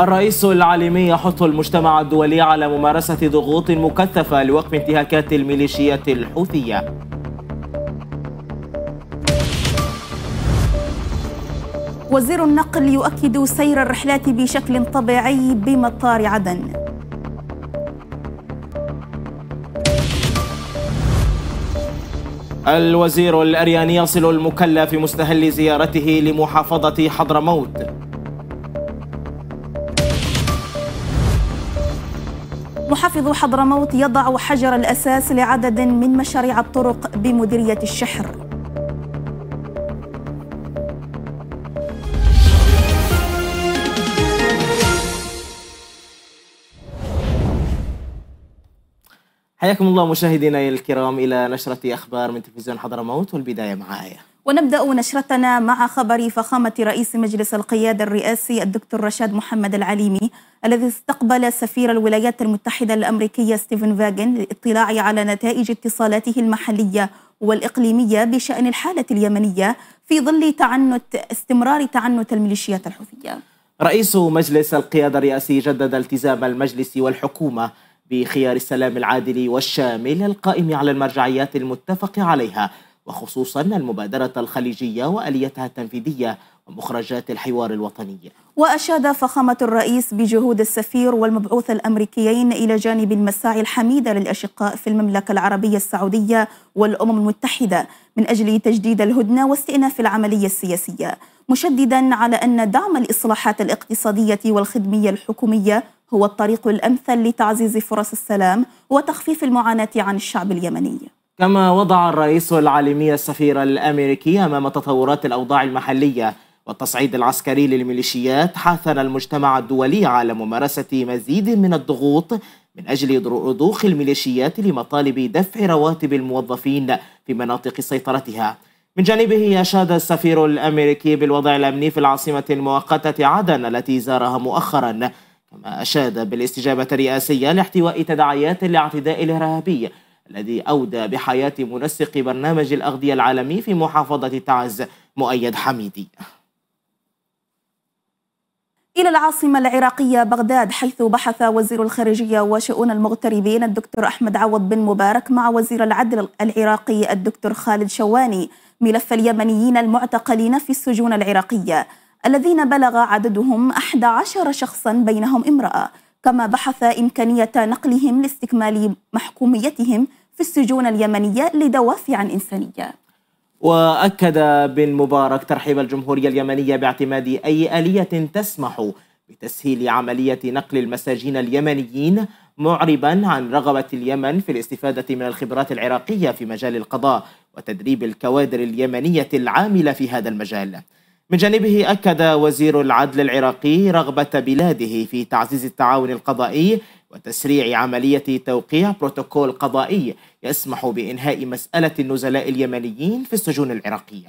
الرئيس العالمي يحث المجتمع الدولي على ممارسة ضغوط مكثفة لوقف انتهاكات الميليشيات الحوثية وزير النقل يؤكد سير الرحلات بشكل طبيعي بمطار عدن الوزير الأرياني يصل المكلف مستهل زيارته لمحافظة حضرموت محافظ حضرموت يضع حجر الأساس لعدد من مشاريع الطرق بمديرية الشحر حياكم الله مشاهدينا الكرام إلى نشرة أخبار من تلفزيون حضرموت والبداية مع آية ونبدأ نشرتنا مع خبر فخامة رئيس مجلس القيادة الرئاسي الدكتور رشاد محمد العليمي الذي استقبل سفير الولايات المتحدة الأمريكية ستيفن فاجن للاطلاع على نتائج اتصالاته المحلية والإقليمية بشأن الحالة اليمنية في ظل تعنت استمرار تعنت الميليشيات الحوثية رئيس مجلس القيادة الرئاسي جدد التزام المجلس والحكومة بخيار السلام العادل والشامل القائم على المرجعيات المتفق عليها وخصوصا المبادرة الخليجية وآليتها التنفيذية ومخرجات الحوار الوطني وأشاد فخامة الرئيس بجهود السفير والمبعوث الأمريكيين إلى جانب المساعي الحميدة للأشقاء في المملكة العربية السعودية والأمم المتحدة من أجل تجديد الهدنة واستئناف العملية السياسية مشددا على أن دعم الإصلاحات الاقتصادية والخدمية الحكومية هو الطريق الأمثل لتعزيز فرص السلام وتخفيف المعاناة عن الشعب اليمني كما وضع الرئيس العالمي السفير الأمريكي أمام تطورات الأوضاع المحلية والتصعيد العسكري للميليشيات حثر المجتمع الدولي على ممارسة مزيد من الضغوط من أجل رضوخ الميليشيات لمطالب دفع رواتب الموظفين في مناطق سيطرتها من جانبه أشاد السفير الأمريكي بالوضع الأمني في العاصمة المؤقتة عدن التي زارها مؤخرا كما أشاد بالاستجابة الرئاسية لاحتواء تداعيات الاعتداء الإرهابي الذي أودى بحياة منسق برنامج الأغذية العالمي في محافظة تعز مؤيد حميدي إلى العاصمة العراقية بغداد حيث بحث وزير الخارجية وشؤون المغتربين الدكتور أحمد عوض بن مبارك مع وزير العدل العراقي الدكتور خالد شواني ملف اليمنيين المعتقلين في السجون العراقية الذين بلغ عددهم 11 شخصا بينهم امرأة كما بحث إمكانية نقلهم لاستكمال محكوميتهم في السجون اليمنية لدوافع إنسانية وأكد بن مبارك ترحيب الجمهورية اليمنية باعتماد أي آلية تسمح بتسهيل عملية نقل المساجين اليمنيين معربا عن رغبة اليمن في الاستفادة من الخبرات العراقية في مجال القضاء وتدريب الكوادر اليمنية العاملة في هذا المجال من جانبه أكد وزير العدل العراقي رغبة بلاده في تعزيز التعاون القضائي وتسريع عملية توقيع بروتوكول قضائي يسمح بإنهاء مسألة النزلاء اليمنيين في السجون العراقية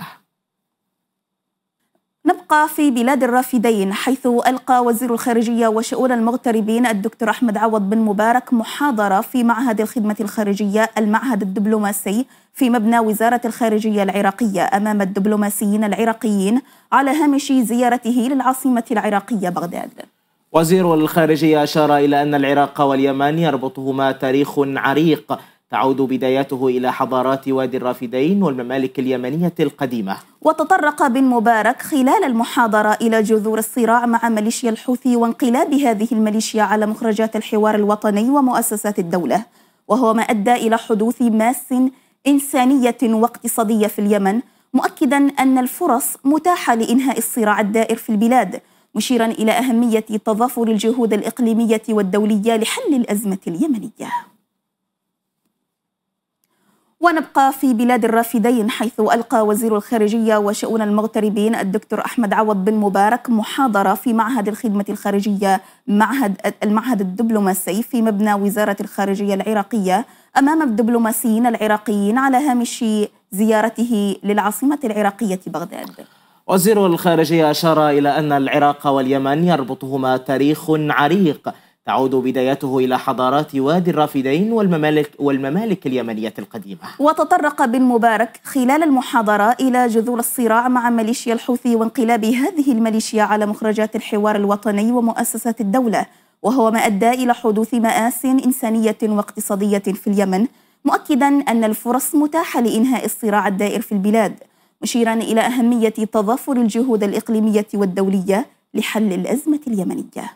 نبقى في بلاد الرافدين حيث ألقى وزير الخارجية وشؤون المغتربين الدكتور أحمد عوض بن مبارك محاضرة في معهد الخدمة الخارجية المعهد الدبلوماسي في مبنى وزارة الخارجية العراقية أمام الدبلوماسيين العراقيين على هامش زيارته للعاصمة العراقية بغداد وزير الخارجية أشار إلى أن العراق واليمن يربطهما تاريخ عريق تعود بدايته إلى حضارات وادي الرافدين والممالك اليمنية القديمة وتطرق بن مبارك خلال المحاضرة إلى جذور الصراع مع ميليشيا الحوثي وانقلاب هذه الميليشيا على مخرجات الحوار الوطني ومؤسسات الدولة وهو ما أدى إلى حدوث ماس إنسانية واقتصادية في اليمن مؤكدا أن الفرص متاحة لإنهاء الصراع الدائر في البلاد مشيرا إلى أهمية تضافر الجهود الإقليمية والدولية لحل الأزمة اليمنية ونبقى في بلاد الرافدين حيث ألقى وزير الخارجية وشؤون المغتربين الدكتور أحمد عوض بن مبارك محاضرة في معهد الخدمة الخارجية معهد المعهد الدبلوماسي في مبنى وزارة الخارجية العراقية أمام الدبلوماسيين العراقيين على هامش زيارته للعاصمة العراقية بغداد وزير الخارجية أشار إلى أن العراق واليمن يربطهما تاريخ عريق تعود بدايته إلى حضارات وادي الرافدين والممالك, والممالك اليمنية القديمة وتطرق بن مبارك خلال المحاضرة إلى جذور الصراع مع ميليشيا الحوثي وانقلاب هذه الميليشيا على مخرجات الحوار الوطني ومؤسسة الدولة وهو ما أدى إلى حدوث مآسٍ إنسانية واقتصادية في اليمن مؤكدا أن الفرص متاحة لإنهاء الصراع الدائر في البلاد مشيرا إلى أهمية تضافر الجهود الإقليمية والدولية لحل الأزمة اليمنية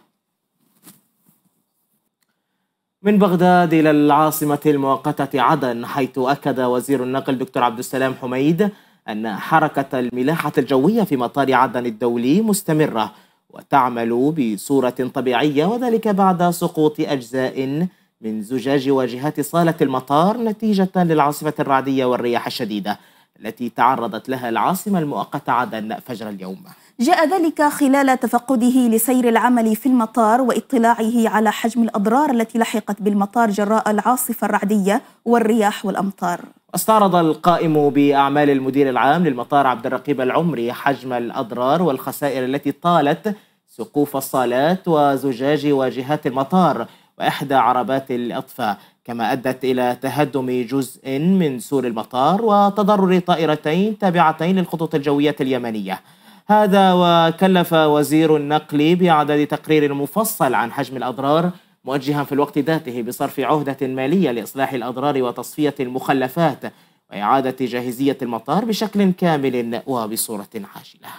من بغداد إلى العاصمة المؤقتة عدن حيث أكد وزير النقل دكتور عبد السلام حميد أن حركة الملاحة الجوية في مطار عدن الدولي مستمرة وتعمل بصورة طبيعية وذلك بعد سقوط أجزاء من زجاج واجهات صالة المطار نتيجة للعاصفة الرعدية والرياح الشديدة التي تعرضت لها العاصمة المؤقتة عدن فجر اليوم جاء ذلك خلال تفقده لسير العمل في المطار واطلاعه على حجم الأضرار التي لحقت بالمطار جراء العاصفة الرعدية والرياح والأمطار استعرض القائم بأعمال المدير العام للمطار عبد الرقيب العمري حجم الأضرار والخسائر التي طالت سقوف الصالات وزجاج واجهات المطار وإحدى عربات الإطفاء كما أدت إلى تهدم جزء من سور المطار وتضرر طائرتين تابعتين للخطوط الجوية اليمنية هذا وكلف وزير النقل بإعداد تقرير مفصل عن حجم الأضرار موجها في الوقت ذاته بصرف عهدة مالية لإصلاح الأضرار وتصفية المخلفات وإعادة جاهزية المطار بشكل كامل وبصورة عاجلة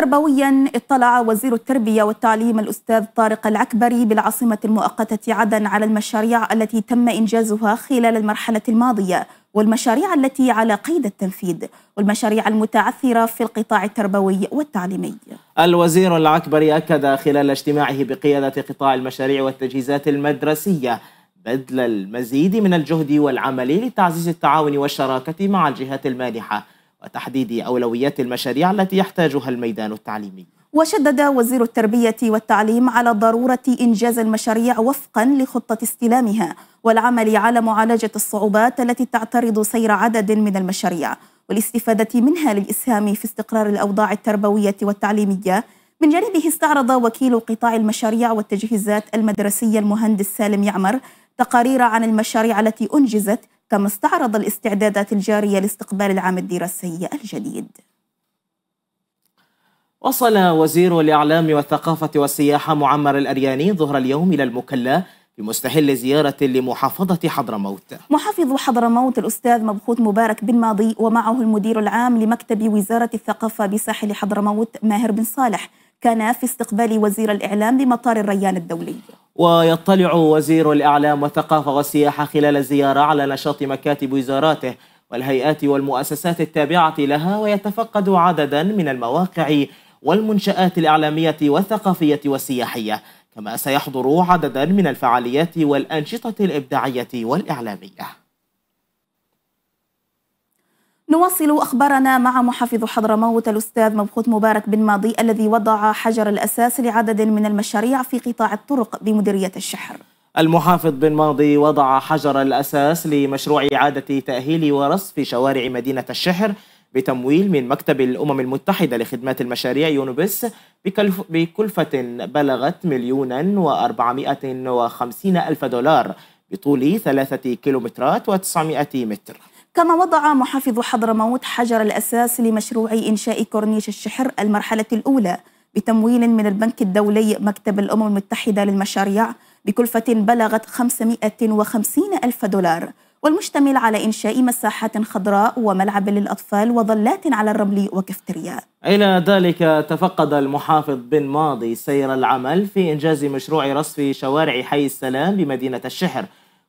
تربويا اطلع وزير التربية والتعليم الأستاذ طارق العكبري بالعاصمة المؤقتة عدن على المشاريع التي تم إنجازها خلال المرحلة الماضية والمشاريع التي على قيد التنفيذ والمشاريع المتعثرة في القطاع التربوي والتعليمي الوزير العكبري أكد خلال اجتماعه بقيادة قطاع المشاريع والتجهيزات المدرسية بذل المزيد من الجهد والعمل لتعزيز التعاون والشراكة مع الجهات المانحة وتحديد أولويات المشاريع التي يحتاجها الميدان التعليمي وشدد وزير التربية والتعليم على ضرورة إنجاز المشاريع وفقا لخطة استلامها والعمل على معالجة الصعوبات التي تعترض سير عدد من المشاريع والاستفادة منها للإسهام في استقرار الأوضاع التربوية والتعليمية من جانبه استعرض وكيل قطاع المشاريع والتجهيزات المدرسية المهندس سالم يعمر تقارير عن المشاريع التي أنجزت كما استعرض الاستعدادات الجارية لاستقبال العام الدراسي الجديد وصل وزير الإعلام والثقافة والسياحة معمر الأرياني ظهر اليوم إلى المكلا بمستهل زيارة لمحافظة حضرموت محافظ حضرموت الأستاذ مبخوت مبارك بن ماضي ومعه المدير العام لمكتب وزارة الثقافة بساحل حضرموت ماهر بن صالح كان في استقبال وزير الإعلام بمطار الريان الدولي ويطلع وزير الإعلام والثقافة والسياحة خلال الزيارة على نشاط مكاتب وزاراته والهيئات والمؤسسات التابعة لها ويتفقد عددا من المواقع والمنشآت الإعلامية والثقافية والسياحية كما سيحضر عددا من الفعاليات والأنشطة الإبداعية والإعلامية نواصل أخبارنا مع محافظ حضرموت الأستاذ مبخوت مبارك بن ماضي الذي وضع حجر الأساس لعدد من المشاريع في قطاع الطرق بمديرية الشحر المحافظ بن ماضي وضع حجر الأساس لمشروع إعادة تأهيل ورصف شوارع مدينة الشحر بتمويل من مكتب الأمم المتحدة لخدمات المشاريع يونبس بكلفة بلغت مليونا وأربعمائة وخمسين ألف دولار بطول ثلاثة كيلومترات وتسعمائة متر كما وضع محافظ حضرموت حجر الأساس لمشروع إنشاء كورنيش الشحر المرحلة الأولى بتمويل من البنك الدولي مكتب الأمم المتحدة للمشاريع بكلفة بلغت 550 ألف دولار والمشتمل على إنشاء مساحات خضراء وملعب للأطفال وظلات على الرمل وكافتيريا إلى ذلك تفقد المحافظ بن ماضي سير العمل في إنجاز مشروع رصف شوارع حي السلام بمدينة الشحر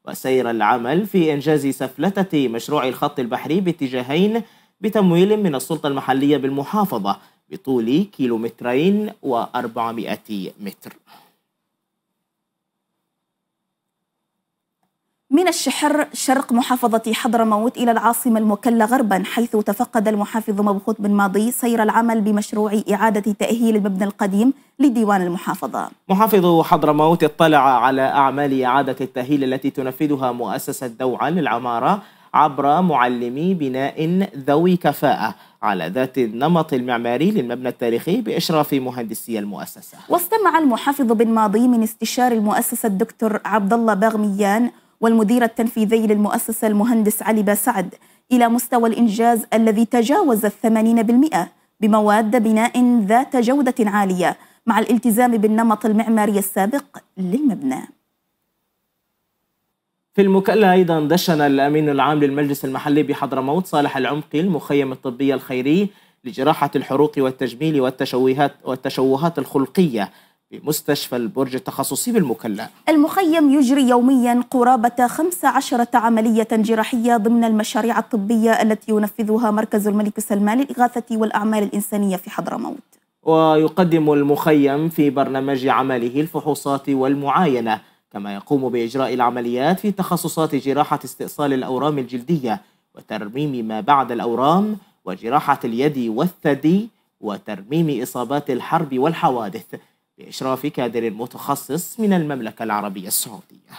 وسير العمل في إنجاز سفلتة مشروع الخط البحري باتجاهين بتمويل من السلطة المحلية بالمحافظة بطول كيلومترين وأربعمائة متر من الشحر شرق محافظة حضرموت إلى العاصمة المكلا غربا حيث تفقد المحافظ مبخوت بن ماضي سير العمل بمشروع إعادة تأهيل المبنى القديم لديوان المحافظة محافظ حضرموت اطلع على أعمال إعادة التأهيل التي تنفذها مؤسسة دوعة للعمارة عبر معلمي بناء ذوي كفاءة على ذات النمط المعماري للمبنى التاريخي بإشراف مهندسي المؤسسة واستمع المحافظ بن ماضي من استشار المؤسسة الدكتور عبد الله باغميان والمدير التنفيذي للمؤسسة المهندس علي باسعد إلى مستوى الإنجاز الذي تجاوز الثمانين بالمئة بمواد بناء ذات جودة عالية مع الالتزام بالنمط المعماري السابق للمبنى في المكلا ايضا دشن الامين العام للمجلس المحلي بحضرموت صالح العمقي المخيم الطبي الخيري لجراحه الحروق والتجميل والتشوهات والتشوهات الخلقيه بمستشفى البرج التخصصي بالمكلا المخيم يجري يوميا قرابة 15 عملية جراحية ضمن المشاريع الطبية التي ينفذها مركز الملك سلمان للإغاثة والأعمال الإنسانية في حضرموت ويقدم المخيم في برنامج عمله الفحوصات والمعاينة كما يقوم بإجراء العمليات في تخصصات جراحة استئصال الأورام الجلدية وترميم ما بعد الأورام وجراحة اليد والثدي وترميم إصابات الحرب والحوادث بإشراف كادر متخصص من المملكة العربية السعودية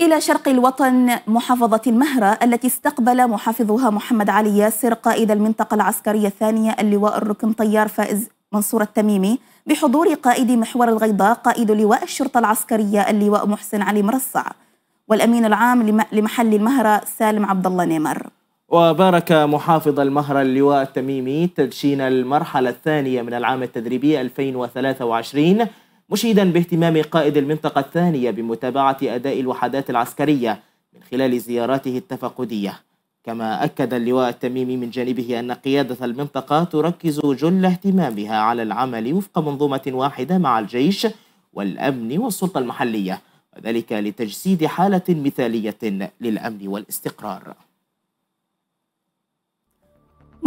إلى شرق الوطن محافظة المهرة التي استقبل محافظها محمد علي ياسر قائد المنطقة العسكرية الثانية اللواء الركن طيار فائز منصور التميمي بحضور قائد محور الغيضاء قائد لواء الشرطة العسكرية اللواء محسن علي مرصع والأمين العام لمحل المهرة سالم عبد الله نيمر وبارك محافظ المهر اللواء التميمي تدشين المرحلة الثانية من العام التدريبي 2023 مشيدا باهتمام قائد المنطقة الثانية بمتابعة أداء الوحدات العسكرية من خلال زياراته التفقدية كما أكد اللواء التميمي من جانبه أن قيادة المنطقة تركز جل اهتمامها على العمل وفق منظومة واحدة مع الجيش والأمن والسلطة المحلية وذلك لتجسيد حالة مثالية للأمن والاستقرار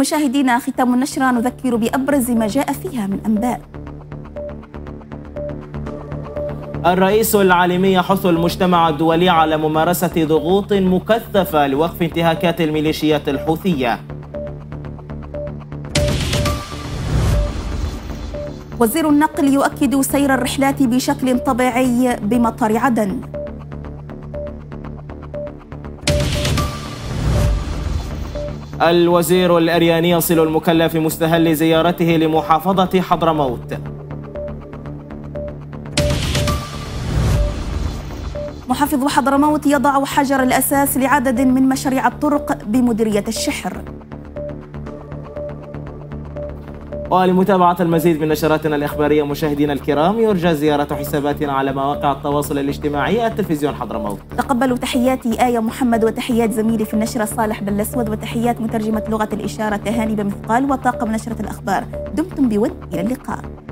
مشاهدينا ختام النشرة نذكر بأبرز ما جاء فيها من أنباء الرئيس العالمي يحث المجتمع الدولي على ممارسة ضغوط مكثفة لوقف انتهاكات الميليشيات الحوثية وزير النقل يؤكد سير الرحلات بشكل طبيعي بمطار عدن الوزير الأرياني يصل المكلف مستهل زيارته لمحافظة حضرموت محافظ حضرموت يضع حجر الأساس لعدد من مشاريع الطرق بمديرية الشحر ولمتابعة المزيد من نشراتنا الإخبارية مشاهدينا الكرام يرجى زيارة حساباتنا على مواقع التواصل الاجتماعي التلفزيون حضرموت تقبلوا تحياتي آية محمد وتحيات زميلي في النشرة صالح بن الأسود وتحيات مترجمة لغة الإشارة تهاني بمثقال وطاقم نشرة الأخبار دمتم بود إلى اللقاء